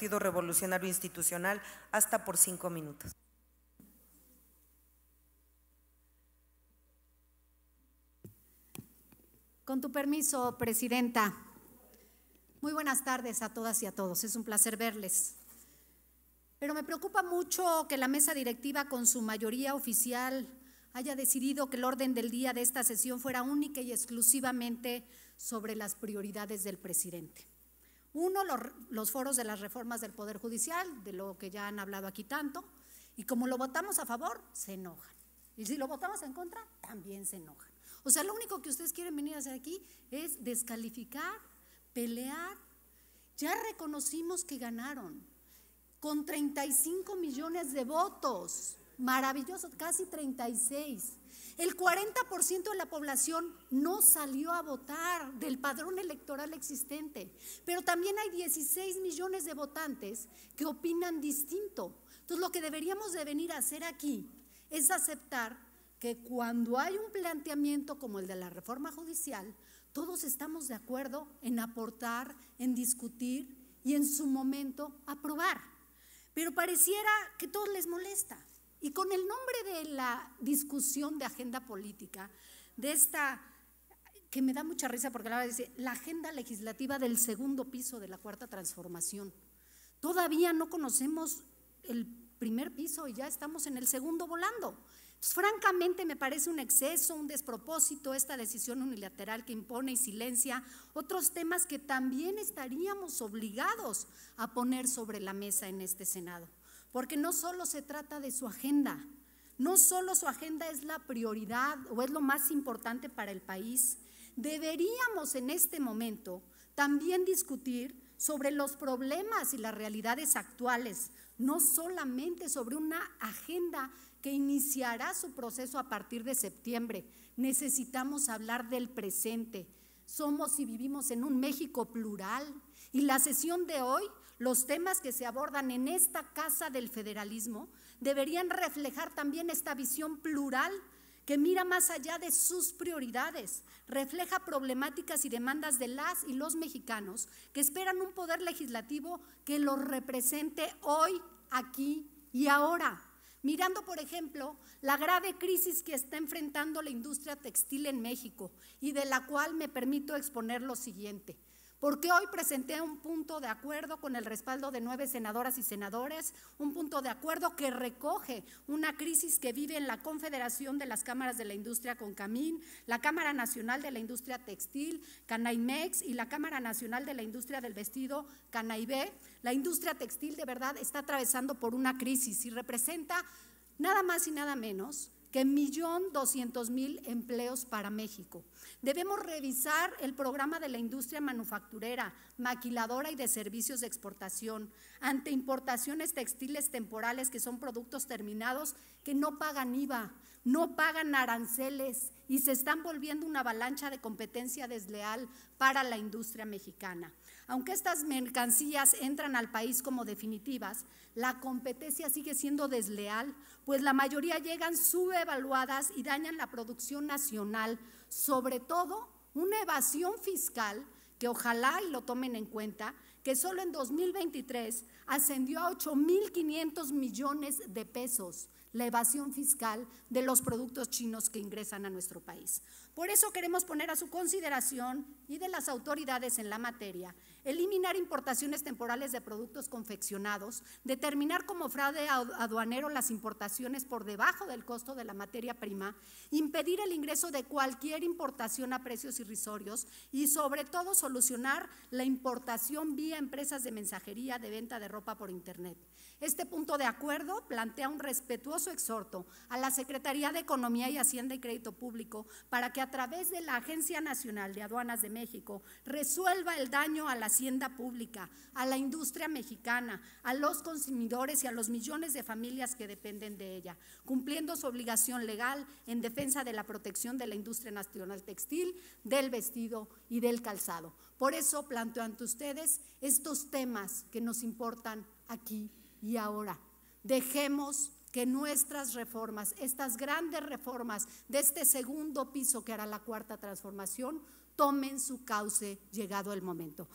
Partido Revolucionario Institucional, hasta por cinco minutos. Con tu permiso, Presidenta. Muy buenas tardes a todas y a todos. Es un placer verles. Pero me preocupa mucho que la mesa directiva, con su mayoría oficial, haya decidido que el orden del día de esta sesión fuera única y exclusivamente sobre las prioridades del presidente. Uno, los, foros de las reformas del Poder Judicial, de lo que ya han hablado aquí tanto, y como lo votamos a favor, se enojan. Y si lo votamos en contra, también se enojan. O sea, lo único que ustedes quieren venir a hacer aquí es descalificar, pelear. Ya reconocimos que ganaron con 35 millones de votos. Maravilloso, casi 36. El 40% de la población no salió a votar del padrón electoral existente, pero también hay 16 millones de votantes que opinan distinto. Entonces lo que deberíamos de venir a hacer aquí es aceptar que cuando hay un planteamiento como el de la reforma judicial, todos estamos de acuerdo en aportar, en discutir y en su momento aprobar. Pero pareciera que todos les molesta. Y con el nombre de la discusión de agenda política, de esta que me da mucha risa porque la verdad dice, la agenda legislativa del segundo piso de la cuarta transformación. Todavía no conocemos el primer piso y ya estamos en el segundo volando. francamente, me parece un exceso, un despropósito esta decisión unilateral que impone y silencia otros temas que también estaríamos obligados a poner sobre la mesa en este Senado porque no solo se trata de su agenda, no solo su agenda es la prioridad o es lo más importante para el país, deberíamos en este momento también discutir sobre los problemas y las realidades actuales, no solamente sobre una agenda que iniciará su proceso a partir de septiembre. Necesitamos hablar del presente, somos y vivimos en un México plural. Y la sesión de hoy, los temas que se abordan en esta Casa del Federalismo deberían reflejar también esta visión plural que mira más allá de sus prioridades, refleja problemáticas y demandas de las y los mexicanos que esperan un poder legislativo que los represente hoy, aquí y ahora. Mirando, por ejemplo, la grave crisis que está enfrentando la industria textil en México y de la cual me permito exponer lo siguiente porque hoy presenté un punto de acuerdo con el respaldo de nueve senadoras y senadores, un punto de acuerdo que recoge una crisis que vive en la Confederación de las Cámaras de la Industria con Camín, la Cámara Nacional de la Industria Textil, Canaimex y la Cámara Nacional de la Industria del Vestido, Canaibé. La industria textil de verdad está atravesando por una crisis y representa nada más y nada menos que 1.200.000 empleos para México. Debemos revisar el programa de la industria manufacturera, maquiladora y de servicios de exportación ante importaciones textiles temporales que son productos terminados que no pagan IVA, no pagan aranceles y se están volviendo una avalancha de competencia desleal para la industria mexicana. Aunque estas mercancías entran al país como definitivas, la competencia sigue siendo desleal, pues la mayoría llegan subevaluadas y dañan la producción nacional, sobre todo una evasión fiscal que ojalá y lo tomen en cuenta, que solo en 2023 ascendió a 8.500 millones de pesos, la evasión fiscal de los productos chinos que ingresan a nuestro país. Por eso queremos poner a su consideración y de las autoridades en la materia, eliminar importaciones temporales de productos confeccionados, determinar como fraude aduanero las importaciones por debajo del costo de la materia prima, impedir el ingreso de cualquier importación a precios irrisorios y sobre todo solucionar la importación vía empresas de mensajería de venta de ropa por Internet. Este punto de acuerdo plantea un respetuoso exhorto a la Secretaría de Economía y Hacienda y Crédito Público para que a través de la Agencia Nacional de Aduanas de México resuelva el daño a la hacienda pública, a la industria mexicana, a los consumidores y a los millones de familias que dependen de ella, cumpliendo su obligación legal en defensa de la protección de la industria nacional textil, del vestido y del calzado. Por eso planteo ante ustedes estos temas que nos importan aquí y ahora. Dejemos que nuestras reformas, estas grandes reformas de este segundo piso que hará la cuarta transformación, tomen su cauce llegado el momento.